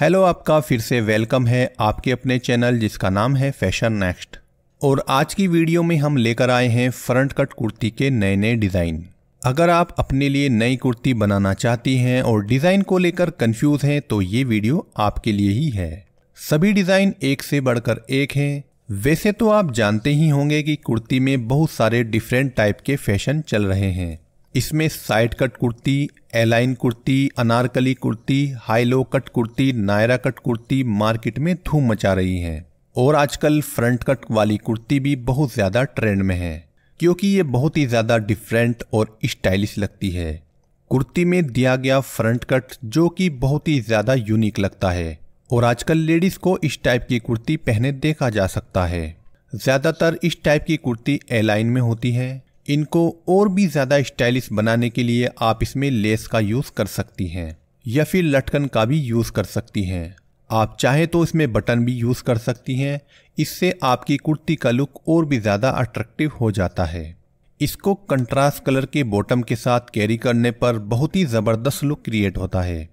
hello आपका फिर से वेलकम है आपके अपने चैनल जिसका नाम है फैशन नेक्स्ट और आज की वीडियो में हम लेकर आए हैं फ्रंट कट कुर्ती के नए नए डिज़ाइन अगर आप अपने लिए नई कुर्ती बनाना चाहती हैं और डिज़ाइन को लेकर कंफ्यूज हैं तो ये वीडियो आपके लिए ही है सभी डिज़ाइन एक से बढ़कर एक हैं वैसे तो आप जानते ही होंगे कि कुर्ती में बहुत सारे डिफरेंट टाइप के फैशन चल रहे हैं इसमें side cut kurti A line kurti Anarkali kurti high low cut kurti Naira cut kurti market में धूम मचा रही हैं और आजकल फ्रंट कट वाली कुर्ती भी बहुत ज़्यादा ट्रेंड में है क्योंकि ये बहुत ही ज़्यादा डिफरेंट और स्टाइलिश लगती है कुर्ती में दिया गया फ्रंट कट जो कि बहुत ही ज़्यादा यूनिक लगता है और आजकल लेडीज़ को इस टाइप की कुर्ती पहने देखा जा सकता है ज़्यादातर इस टाइप की कुर्ती एलाइन में होती है इनको और भी ज़्यादा स्टाइलिश बनाने के लिए आप इसमें लेस का यूज़ कर सकती हैं या फिर लटकन का भी यूज़ कर सकती हैं आप चाहे तो इसमें बटन भी यूज़ कर सकती हैं इससे आपकी कुर्ती का लुक और भी ज़्यादा अट्रैक्टिव हो जाता है इसको कंट्रास्ट कलर के बॉटम के साथ कैरी करने पर बहुत ही ज़बरदस्त लुक क्रिएट होता है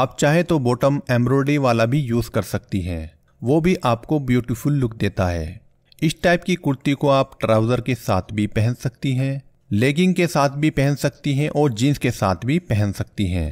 आप चाहे तो बॉटम एम्ब्रॉयडरी वाला भी यूज़ कर सकती हैं वो भी आपको ब्यूटीफुल लुक देता है इस टाइप की कुर्ती को आप ट्राउज़र के साथ भी पहन सकती हैं लेगिंग के साथ भी पहन सकती हैं और जीन्स के साथ भी पहन सकती हैं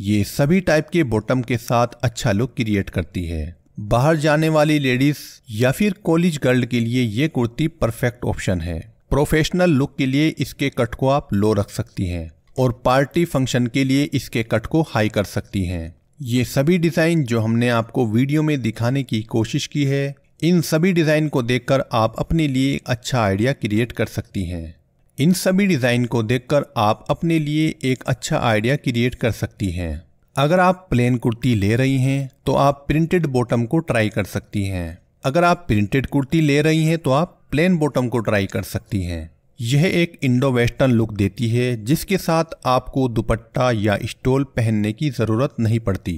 ये सभी टाइप के बॉटम के साथ अच्छा लुक क्रिएट करती है बाहर जाने वाली लेडीज या फिर कॉलेज गर्ल के लिए ये कुर्ती परफेक्ट ऑप्शन है प्रोफेशनल लुक के लिए इसके कट को आप लो रख सकती हैं और पार्टी फंक्शन के लिए इसके कट को हाई कर सकती हैं ये सभी डिज़ाइन जो हमने आपको वीडियो में दिखाने की कोशिश की है इन सभी डिज़ाइन को देखकर आप अपने लिए एक अच्छा आइडिया क्रिएट कर सकती हैं इन सभी डिज़ाइन को देखकर आप अपने लिए एक अच्छा आइडिया क्रिएट कर सकती हैं अगर आप प्लेन कुर्ती ले रही हैं तो आप प्रिंटेड बॉटम को ट्राई कर सकती हैं अगर आप प्रिंटेड कुर्ती ले रही हैं तो आप प्लेन बॉटम को ट्राई कर सकती हैं यह एक इंडो वेस्टर्न लुक देती है जिसके साथ आपको दुपट्टा या स्टोल पहनने की ज़रूरत नहीं पड़ती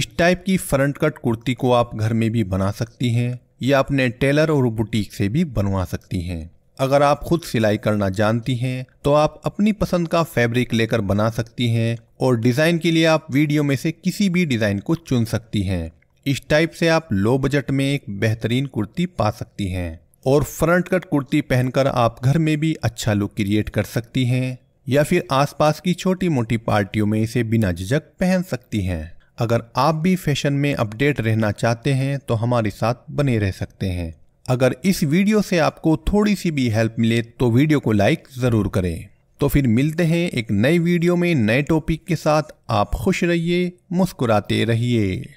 इस टाइप की फ्रंट कट कुर्ती को आप घर में भी बना सकती हैं या अपने टेलर और बुटीक से भी बनवा सकती हैं अगर आप खुद सिलाई करना जानती हैं तो आप अपनी पसंद का फैब्रिक लेकर बना सकती हैं और डिज़ाइन के लिए आप वीडियो में से किसी भी डिज़ाइन को चुन सकती हैं इस टाइप से आप लो बजट में एक बेहतरीन कुर्ती पा सकती हैं और फ्रंट कट कुर्ती पहनकर आप घर में भी अच्छा लुक क्रिएट कर सकती हैं या फिर आसपास की छोटी मोटी पार्टियों में इसे बिना झिझक पहन सकती हैं अगर आप भी फैशन में अपडेट रहना चाहते हैं तो हमारे साथ बने रह सकते हैं अगर इस वीडियो से आपको थोड़ी सी भी हेल्प मिले तो वीडियो को लाइक ज़रूर करें तो फिर मिलते हैं एक नए वीडियो में नए टॉपिक के साथ आप खुश रहिए मुस्कुराते रहिए